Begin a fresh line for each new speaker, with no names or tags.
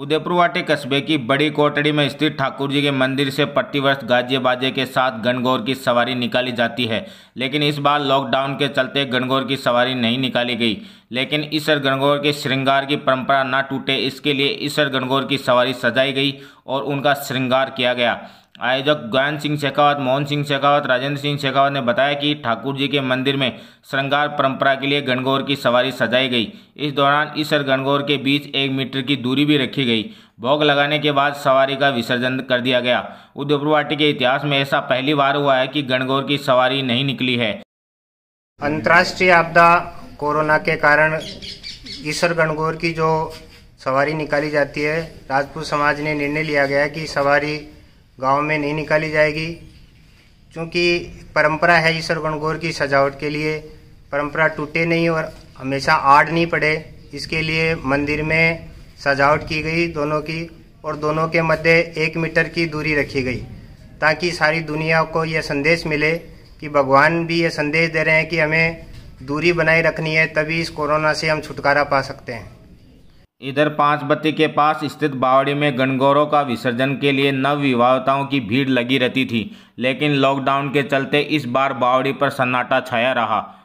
उदयपुर वाटी कस्बे की बड़ी कोटड़ी में स्थित ठाकुर जी के मंदिर से प्रतिवर्ष गाजे बाजे के साथ गणगौर की सवारी निकाली जाती है लेकिन इस बार लॉकडाउन के चलते गणगौर की सवारी नहीं निकाली गई लेकिन ईश्वर गणगौर के श्रृंगार की परंपरा न टूटे इसके लिए ईश्वर गणगौर की सवारी सजाई गई और उनका श्रृंगार किया गया आयोजक ज्ञान सिंह शेखावत मोहन सिंह शेखावत राजेंद्र सिंह शेखावत ने बताया कि ठाकुर जी के मंदिर में श्रृंगार परंपरा के लिए गणगौर की सवारी सजाई गई इस दौरान इस और गणगौर के बीच एक मीटर की दूरी भी रखी गई भोग लगाने के बाद सवारी का विसर्जन कर दिया गया उदयपुर वाटी के इतिहास में ऐसा पहली बार हुआ है कि गणगौर की सवारी नहीं निकली है
अंतर्राष्ट्रीय आपदा कोरोना के कारण ईश्वर गणगौर की जो सवारी निकाली जाती है राजपूत समाज ने निर्णय लिया गया कि सवारी गांव में नहीं निकाली जाएगी क्योंकि परंपरा है ईश्वर गणगौर की सजावट के लिए परंपरा टूटे नहीं और हमेशा आड़ नहीं पड़े इसके लिए मंदिर में सजावट की गई दोनों की और दोनों के मध्य एक मीटर की दूरी रखी गई ताकि सारी दुनिया को यह संदेश मिले कि भगवान भी ये संदेश दे रहे हैं कि हमें दूरी बनाए रखनी है तभी इस कोरोना से हम छुटकारा पा सकते
हैं इधर पांचबत्ती के पास स्थित बावड़ी में गणगौरों का विसर्जन के लिए नव विवाहताओं की भीड़ लगी रहती थी लेकिन लॉकडाउन के चलते इस बार बावड़ी पर सन्नाटा छाया रहा